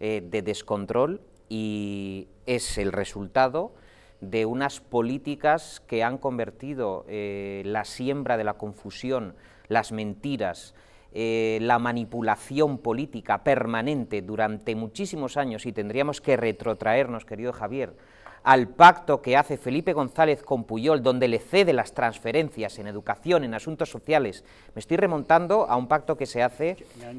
Eh, de descontrol y es el resultado de unas políticas que han convertido eh, la siembra de la confusión, las mentiras, eh, la manipulación política permanente durante muchísimos años y tendríamos que retrotraernos, querido Javier, al pacto que hace Felipe González con Puyol, donde le cede las transferencias en educación, en asuntos sociales. Me estoy remontando a un pacto que se hace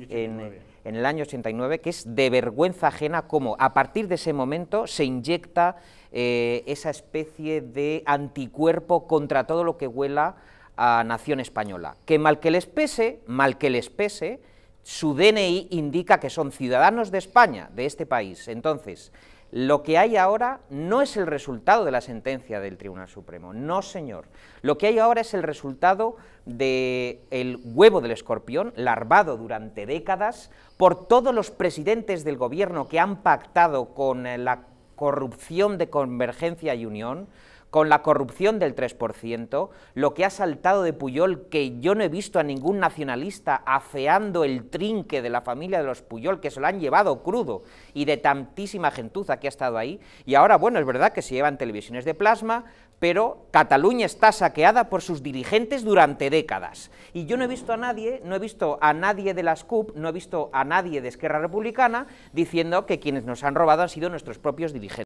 en, el año 89, que es de vergüenza ajena como a partir de ese momento se inyecta eh, esa especie de anticuerpo contra todo lo que huela a nación española, que mal que les pese, mal que les pese, su DNI indica que son ciudadanos de España, de este país. Entonces, lo que hay ahora no es el resultado de la sentencia del Tribunal Supremo, no señor. Lo que hay ahora es el resultado del el huevo del escorpión, larvado durante décadas, por todos los presidentes del gobierno que han pactado con eh, la corrupción de Convergencia y Unión, con la corrupción del 3%, lo que ha saltado de Puyol, que yo no he visto a ningún nacionalista afeando el trinque de la familia de los Puyol, que se lo han llevado crudo, y de tantísima gentuza que ha estado ahí, y ahora, bueno, es verdad que se llevan televisiones de plasma, pero Cataluña está saqueada por sus dirigentes durante décadas, y yo no he visto a nadie, no he visto a nadie de las CUP, no he visto a nadie de Esquerra Republicana diciendo que quienes nos han robado han sido nuestros propios dirigentes.